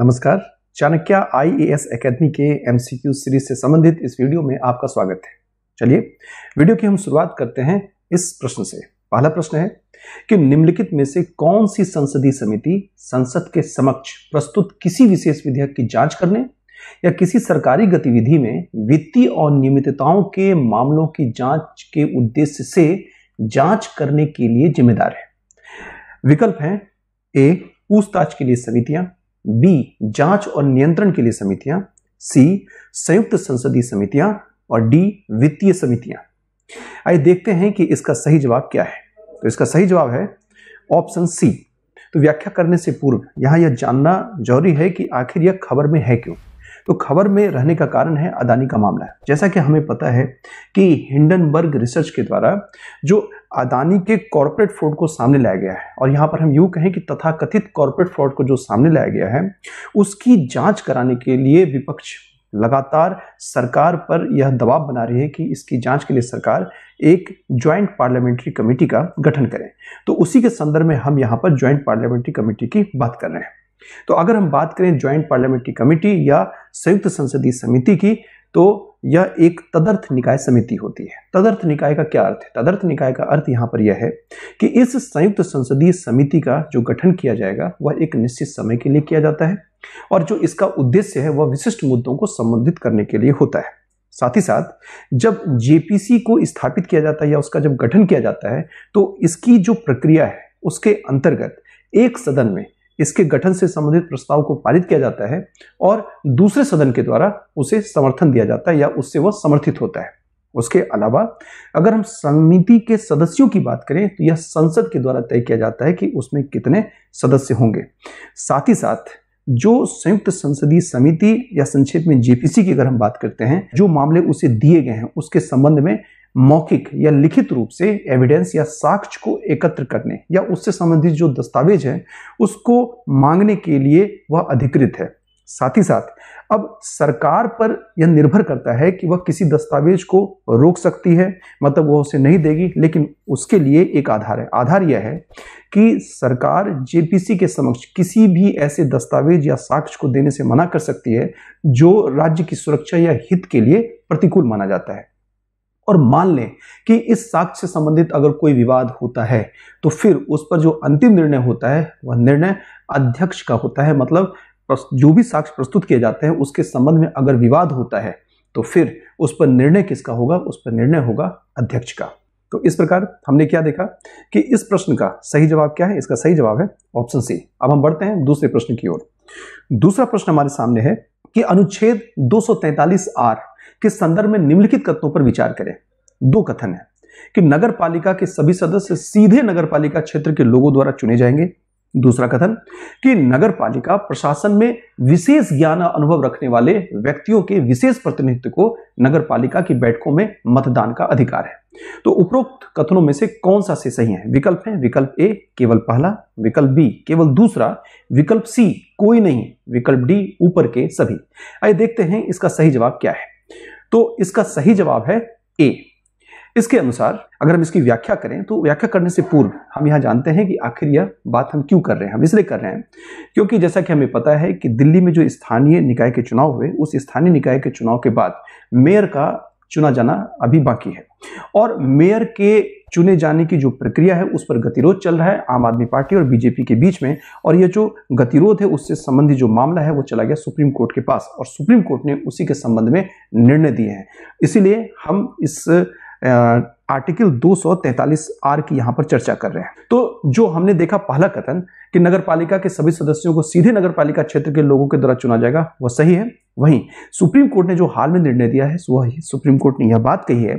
नमस्कार Chanakya IAS academy के MCQ series से संबंधित इस वीडियो में आपका स्वागत है चलिए वीडियो की हम शुरुआत करते हैं इस प्रश्न से पहला प्रश्न है कि निम्नलिखित में से कौन सी संसदीय समिति संसद के समक्ष प्रस्तुत किसी विशेष विधेयक की जांच करने या किसी सरकारी गतिविधि में वित्तीय और नियमितताओं के मामलों की जांच के उद्देश्य से जांच करने के लिए जिम्मेदार है विकल्प है ए पूछताछ के लिए समितियां बी जांच और नियंत्रण के लिए समितियां सी संयुक्त संसदीय समितियां और डी वित्तीय समितियां आइए देखते हैं कि इसका सही जवाब क्या है तो इसका सही जवाब है ऑप्शन सी तो व्याख्या करने से पूर्व यहां यह जानना जरूरी है कि आखिर यह खबर में है क्यों तो खबर में रहने का कारण है अदानी का मामला है जैसा कि हमें पता है कि हिंडनबर्ग रिसर्च के द्वारा जो अदानी के कॉरपोरेट फ्रॉड को सामने लाया गया है और यहाँ पर हम यूँ कहें कि तथाकथित कॉरपोरेट फ्रॉड को जो सामने लाया गया है उसकी जाँच कराने के लिए विपक्ष लगातार सरकार पर यह दबाव बना रही है कि इसकी जांच के लिए सरकार एक ज्वाइंट पार्लियामेंट्री कमेटी का गठन करें तो उसी के संदर्भ में हम यहाँ पर ज्वाइंट पार्लियामेंट्री कमेटी की बात कर रहे हैं तो अगर हम बात करें ज्वाइंट पार्लियामेंट्री कमेटी या संयुक्त संसदीय समिति की तो यह एक तदर्थ निकाय समिति होती है तदर्थ निकाय का क्या अर्थ है तदर्थ निकाय का अर्थ यहाँ पर यह है कि इस संयुक्त संसदीय समिति का जो गठन किया जाएगा वह एक निश्चित समय के लिए किया जाता है और जो इसका उद्देश्य है वह विशिष्ट मुद्दों को संबंधित करने के लिए होता है साथ ही साथ जब जेपीसी को स्थापित किया जाता है या उसका जब गठन किया जाता है तो इसकी जो प्रक्रिया है उसके अंतर्गत एक सदन में इसके गठन से संबंधित प्रस्ताव को पारित किया जाता है और दूसरे सदन के द्वारा उसे समर्थन दिया जाता है या उससे वह समर्थित होता है उसके अलावा अगर हम समिति के सदस्यों की बात करें तो यह संसद के द्वारा तय किया जाता है कि उसमें कितने सदस्य होंगे साथ ही साथ जो संयुक्त संसदीय समिति या संक्षेप में जेपीसी की अगर हम बात करते हैं जो मामले उसे दिए गए हैं उसके संबंध में मौखिक या लिखित रूप से एविडेंस या साक्ष्य को एकत्र करने या उससे संबंधित जो दस्तावेज है उसको मांगने के लिए वह अधिकृत है साथ ही साथ अब सरकार पर यह निर्भर करता है कि वह किसी दस्तावेज को रोक सकती है मतलब वह उसे नहीं देगी लेकिन उसके लिए एक आधार है आधार यह है कि सरकार जेपीसी के समक्ष किसी भी ऐसे दस्तावेज या साक्ष्य को देने से मना कर सकती है जो राज्य की सुरक्षा या हित के लिए प्रतिकूल माना जाता है और मान लें कि इस साक्ष्य से संबंधित अगर कोई विवाद होता है तो फिर उस पर जो अंतिम निर्णय होता है वह निर्णय अध्यक्ष का होता है मतलब जो भी साक्ष्य प्रस्तुत किए जाते हैं उसके संबंध में अगर विवाद होता है तो फिर उस पर निर्णय किसका होगा उस पर निर्णय होगा अध्यक्ष का तो इस प्रकार हमने क्या देखा कि इस प्रश्न का सही जवाब क्या है इसका सही जवाब है ऑप्शन सी अब हम बढ़ते हैं दूसरे प्रश्न की ओर दूसरा प्रश्न हमारे सामने है कि अनुच्छेद 243 आर के संदर्भ में निम्नलिखित कथनों पर विचार करें दो कथन है कि नगर पालिका के सभी सदस्य सीधे नगर पालिका क्षेत्र के लोगों द्वारा चुने जाएंगे दूसरा कथन कि नगर पालिका प्रशासन में विशेष ज्ञान अनुभव रखने वाले व्यक्तियों के विशेष प्रतिनिधित्व को नगर पालिका की बैठकों में मतदान का अधिकार है तो उपरोक्त कथनों में से कौन सा से सही है विकल्प है विकल्प ए केवल पहला विकल्प बी केवल दूसरा विकल्प सी कोई नहीं विकल्प डी ऊपर के सभी आइए देखते हैं इसका सही जवाब क्या है तो इसका सही जवाब है ए इसके अनुसार अगर हम इसकी व्याख्या करें तो व्याख्या करने से पूर्व हम यहां जानते हैं कि आखिर यह बात हम क्यों कर रहे हैं हम इसलिए कर रहे हैं क्योंकि जैसा कि हमें पता है कि दिल्ली में जो स्थानीय निकाय के चुनाव हुए उस स्थानीय निकाय के चुनाव के बाद मेयर का चुना जाना अभी बाकी है और मेयर के चुने जाने की जो प्रक्रिया है उस पर गतिरोध चल रहा है आम आदमी पार्टी और बीजेपी के बीच में और यह जो गतिरोध है उससे संबंधी जो मामला है वो चला गया सुप्रीम कोर्ट के पास और सुप्रीम कोर्ट ने उसी के संबंध में निर्णय दिए हैं इसीलिए हम इस आ, आर्टिकल 243 आर की यहां पर चर्चा कर रहे हैं तो जो हमने देखा पहला कथन कि नगरपालिका के सभी सदस्यों को सीधे नगरपालिका क्षेत्र के लोगों के द्वारा चुना जाएगा वह सही है वहीं सुप्रीम कोर्ट ने जो हाल में निर्णय दिया है वह सुप्रीम कोर्ट ने यह बात कही है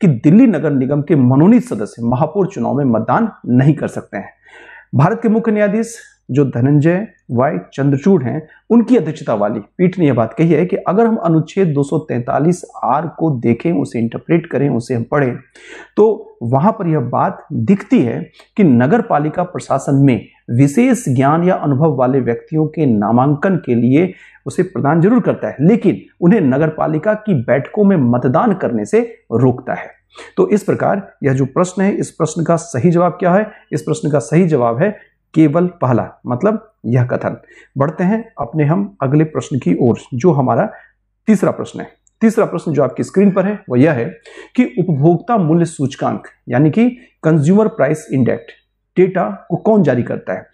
कि दिल्ली नगर निगम के मनोनीत सदस्य महापौर चुनाव में मतदान नहीं कर सकते हैं भारत के मुख्य न्यायाधीश जो धनंजय वाई चंद्रचूड़ हैं उनकी अध्यक्षता वाली पीठ ने यह बात कही है कि अगर हम अनुच्छेद 243 आर को देखें उसे इंटरप्रेट करें उसे हम पढ़ें तो वहां पर यह बात दिखती है कि नगर पालिका प्रशासन में विशेष ज्ञान या अनुभव वाले व्यक्तियों के नामांकन के लिए उसे प्रदान जरूर करता है लेकिन उन्हें नगर पालिका की बैठकों में मतदान करने से रोकता है तो इस प्रकार यह जो प्रश्न है इस प्रश्न का सही जवाब क्या है इस प्रश्न का सही जवाब है केवल पहला मतलब यह कथन बढ़ते हैं अपने हम अगले प्रश्न की ओर जो हमारा तीसरा प्रश्न है तीसरा प्रश्न जो आपकी स्क्रीन पर है वह यह है कि उपभोक्ता मूल्य सूचकांक यानी कि कंज्यूमर प्राइस इंडेक्स डेटा को कौन जारी करता है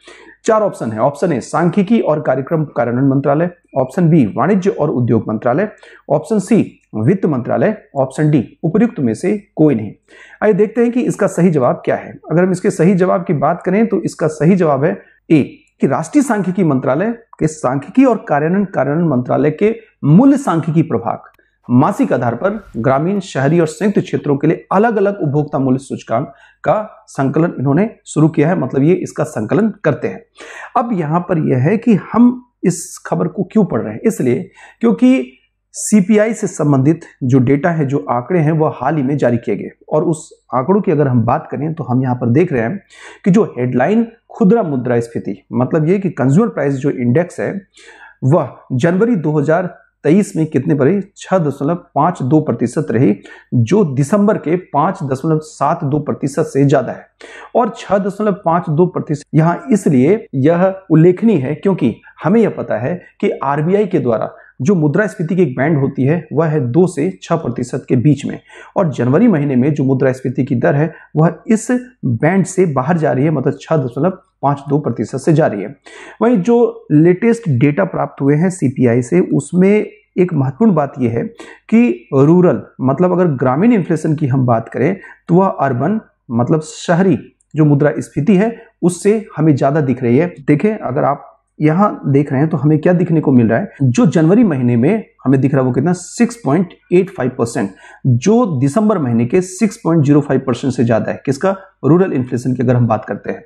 चार ऑप्शन है ऑप्शन ए सांख्यिकी और कार्यक्रम कार्यान्वयन मंत्रालय ऑप्शन बी वाणिज्य और उद्योग मंत्रालय ऑप्शन सी वित्त मंत्रालय ऑप्शन डी उपयुक्त में से कोई नहीं आइए देखते हैं कि इसका सही जवाब क्या है अगर हम इसके सही जवाब की बात करें तो इसका सही जवाब है ए कि राष्ट्रीय सांख्यिकी मंत्रालय के सांख्यिकी और कार्यान्वयन कार्यान्वयन मंत्रालय के मूल सांख्यिकी प्रभाग मासिक आधार पर ग्रामीण शहरी और संयुक्त क्षेत्रों के लिए अलग अलग उपभोक्ता मूल्य सूचकांक का संकलन इन्होंने शुरू किया है मतलब ये इसका संकलन करते हैं अब यहां पर यह है कि हम इस खबर को क्यों पढ़ रहे हैं इसलिए क्योंकि सीपीआई से संबंधित जो डेटा है जो आंकड़े हैं वह हाल ही में जारी किए गए और उस आंकड़ों की अगर हम बात करें तो हम यहाँ पर देख रहे हैं कि जो हेडलाइन खुदरा मुद्रा स्फीति मतलब ये कि कंज्यूमर प्राइस जो इंडेक्स है वह जनवरी 2023 में कितने पर रही छः दशमलव पाँच दो प्रतिशत रही जो दिसंबर के पाँच दशमलव सात दो प्रतिशत से ज़्यादा है और छः दशमलव पाँच दो प्रतिशत यहाँ इसलिए यह उल्लेखनीय है क्योंकि हमें यह पता है कि आरबीआई के द्वारा जो मुद्रास्फीति की एक बैंड होती है वह है दो से छः प्रतिशत के बीच में और जनवरी महीने में जो मुद्रास्फीति की दर है वह इस बैंड से बाहर जा रही है मतलब छः दशमलव पाँच दो प्रतिशत से जा रही है वहीं जो लेटेस्ट डेटा प्राप्त हुए हैं सीपीआई से उसमें एक महत्वपूर्ण बात यह है कि रूरल मतलब अगर ग्रामीण इन्फ्लेशन की हम बात करें तो वह अर्बन मतलब शहरी जो मुद्रास्फीति है उससे हमें ज़्यादा दिख रही है देखें अगर आप यहां देख रहे हैं तो हमें क्या दिखने को मिल रहा है जो जनवरी महीने में हमें दिख रहा है वो कितना 6.85 परसेंट जो दिसंबर महीने के 6.05 परसेंट से ज़्यादा है किसका रूरल इन्फ्लेशन की अगर हम बात करते हैं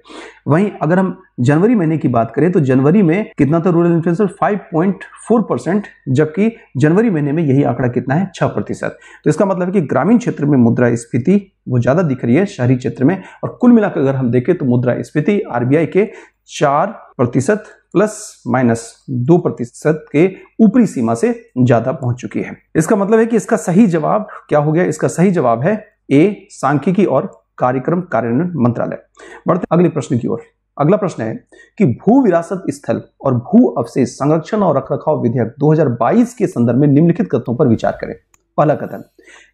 वहीं अगर हम जनवरी महीने की बात करें तो जनवरी में कितना था रूरल इन्फ्लेशन 5.4 परसेंट जबकि जनवरी महीने में यही आंकड़ा कितना है छह प्रतिशत तो इसका मतलब है कि ग्रामीण क्षेत्र में मुद्रा स्फीति वो ज़्यादा दिख रही है शहरी क्षेत्र में और कुल मिलाकर अगर हम देखें तो मुद्रा स्फीति आरबीआई के चार प्रतिशत प्लस माइनस दो प्रतिशत के ऊपरी सीमा से ज्यादा पहुंच चुकी है इसका मतलब है कि इसका सही जवाब क्या हो गया इसका सही जवाब है ए सांख्यिकी और कार्यक्रम कार्यान्वयन मंत्रालय बढ़ते अगले प्रश्न की ओर अगला प्रश्न है कि भू विरासत स्थल और भू अवशेष संरक्षण और रखरखाव विधेयक 2022 के संदर्भ में निम्नलिखित कथनों पर विचार करें पहला कथन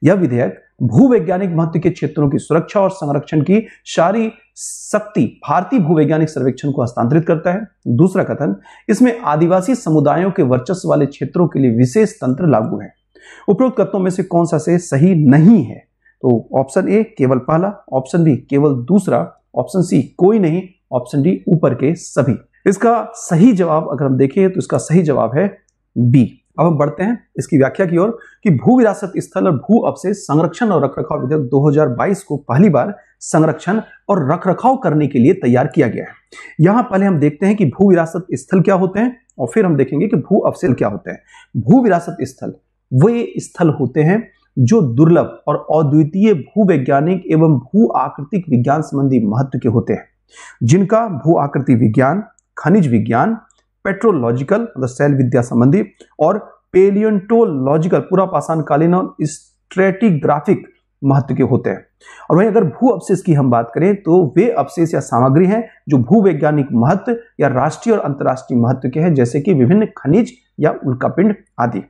यह विधेयक भूवैज्ञानिक महत्व के क्षेत्रों की सुरक्षा और संरक्षण की सारी शक्ति भारतीय भूवैज्ञानिक सर्वेक्षण को हस्तांतरित करता है दूसरा कथन इसमें आदिवासी समुदायों के वर्चस्व वाले क्षेत्रों के लिए विशेष तंत्र लागू है उपरोक्त कथनों में से कौन सा से सही नहीं है तो ऑप्शन ए केवल पहला ऑप्शन बी केवल दूसरा ऑप्शन सी कोई नहीं ऑप्शन डी ऊपर के सभी इसका सही जवाब अगर हम देखें तो इसका सही जवाब है बी अब हम बढ़ते हैं इसकी व्याख्या की ओर कि भू विरासत स्थल और भू अवशेष संरक्षण और रखरखाव विधेयक 2022 को पहली बार संरक्षण और रखरखाव करने के लिए तैयार किया गया है यहां पहले हम देखते हैं कि भू विरासत स्थल क्या होते हैं और फिर हम देखेंगे कि भू अवशेल क्या होते हैं भू विरासत स्थल वे स्थल होते हैं जो दुर्लभ और अद्वितीय भूवैज्ञानिक एवं भू आकृतिक विज्ञान संबंधी महत्व के होते हैं जिनका भू आकृति विज्ञान खनिज विज्ञान पेट्रोलॉजिकल मतलब सेल विद्या संबंधी और पेलियंटोलॉजिकल पूरा पाषाणकालीन और स्ट्रेटिग्राफिक महत्व के होते हैं और वहीं अगर भू अवशेष की हम बात करें तो वे अवशेष या सामग्री हैं जो भू वैज्ञानिक महत्व या राष्ट्रीय और अंतर्राष्ट्रीय महत्व के हैं जैसे कि विभिन्न खनिज या उल्कापिंड आदि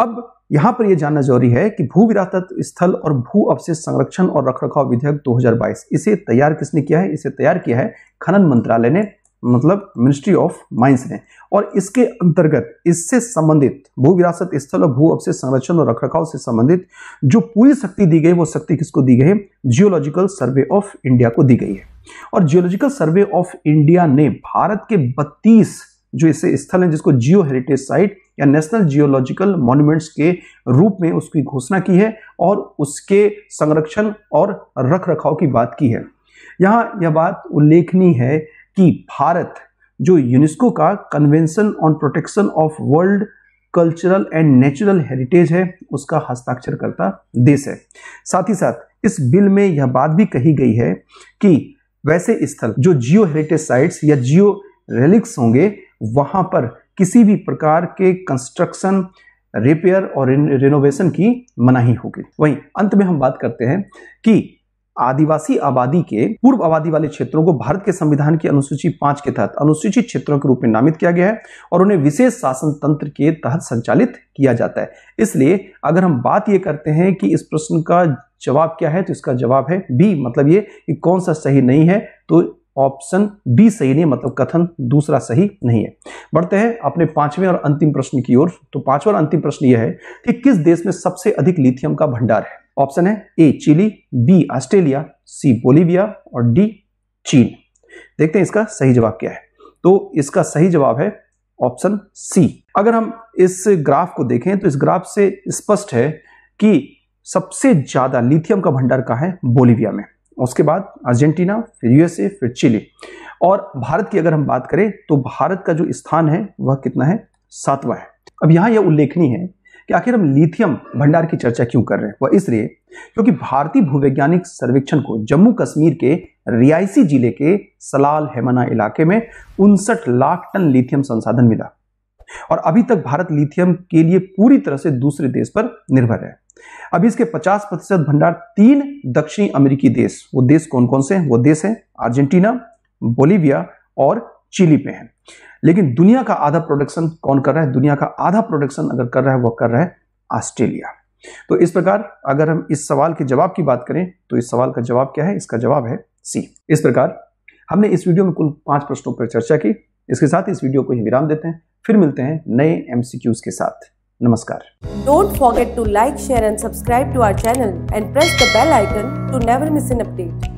अब यहां पर यह जानना जरूरी है कि भू विरासत स्थल और भू अवशेष संरक्षण और रखरखाव विधेयक 2022 इसे तैयार किसने किया है इसे तैयार किया है खनन मंत्रालय ने मतलब मिनिस्ट्री ऑफ माइंस ने और इसके अंतर्गत इससे संबंधित भू विरासत स्थल और भू अवशेष संरक्षण और रखरखाव से संबंधित जो पूरी शक्ति दी गई वो शक्ति किसको दी गई है जियोलॉजिकल सर्वे ऑफ इंडिया को दी गई है और जियोलॉजिकल सर्वे ऑफ इंडिया ने भारत के बत्तीस जो ऐसे स्थल हैं जिसको जियो हेरिटेज साइट या नेशनल जियोलॉजिकल मॉन्यूमेंट्स के रूप में उसकी घोषणा की है और उसके संरक्षण और रख रखाव की बात की है यहाँ यह बात उल्लेखनीय है कि भारत जो यूनेस्को का convention on protection of world cultural and natural heritage है उसका हस्ताक्षर करता देश है साथ ही साथ इस बिल में यह बात भी कही गई है कि वैसे स्थल जो जियो हेरिटेज साइट्स या जियो रेलिक्स होंगे वहां पर किसी भी प्रकार के कंस्ट्रक्शन रिपेयर और रिनोवेशन की मनाही होगी वहीं अंत में हम बात करते हैं कि आदिवासी आबादी के पूर्व आबादी वाले क्षेत्रों को भारत के संविधान की अनुसूची पांच के तहत अनुसूचित क्षेत्रों के रूप में नामित किया गया है और उन्हें विशेष शासन तंत्र के तहत संचालित किया जाता है इसलिए अगर हम बात ये करते हैं कि इस प्रश्न का जवाब क्या है तो इसका जवाब है बी मतलब ये कि कौन सा सही नहीं है तो ऑप्शन बी सही नहीं मतलब कथन दूसरा सही नहीं है बढ़ते हैं अपने पांचवें और अंतिम प्रश्न की ओर तो पांचवा अंतिम प्रश्न यह है कि किस देश में सबसे अधिक लिथियम का भंडार है ऑप्शन है A Chile B Australia C Bolivia और डी चीन देखते हैं इसका सही जवाब क्या है तो इसका सही जवाब है ऑप्शन सी अगर हम इस ग्राफ को देखें तो इस ग्राफ से स्पष्ट है कि सबसे ज़्यादा लिथियम का भंडार कहा है बोलीविया में उसके बाद अर्जेंटीना फिर यूएसए फिर चिली और भारत की अगर हम बात करें तो भारत का जो स्थान है वह कितना है सातवां है अब यहां यह उल्लेखनीय है कि आखिर हम लिथियम भंडार की चर्चा क्यों कर रहे हैं वह इसलिए क्योंकि भारतीय भूवैज्ञानिक सर्वेक्षण को जम्मू कश्मीर के रियासी जिले के सलाल हेमना इलाके में उनसठ लाख टन लिथियम संसाधन मिला और अभी तक भारत लिथियम के लिए पूरी तरह से दूसरे देश पर निर्भर है अभी इसके 50 प्रतिशत भंडार तीन दक्षिणी अमेरिकी देश वो देश कौन कौन से हैं वो देश हैं अर्जेंटीना बोलीविया और चिली पे हैं लेकिन दुनिया का आधा प्रोडक्शन कौन कर रहा है दुनिया का आधा प्रोडक्शन अगर कर रहा है वह कर रहा है ऑस्ट्रेलिया तो इस प्रकार अगर हम इस सवाल के जवाब की बात करें तो इस सवाल का जवाब क्या है इसका जवाब है सी इस प्रकार हमने इस वीडियो में कुल पांच प्रश्नों पर चर्चा की इसके साथ इस वीडियो को ही विराम देते हैं फिर मिलते हैं नए एमसीक्यूज के साथ नमस्कार don't forget to like share and subscribe to our channel and press the bell icon to never miss an update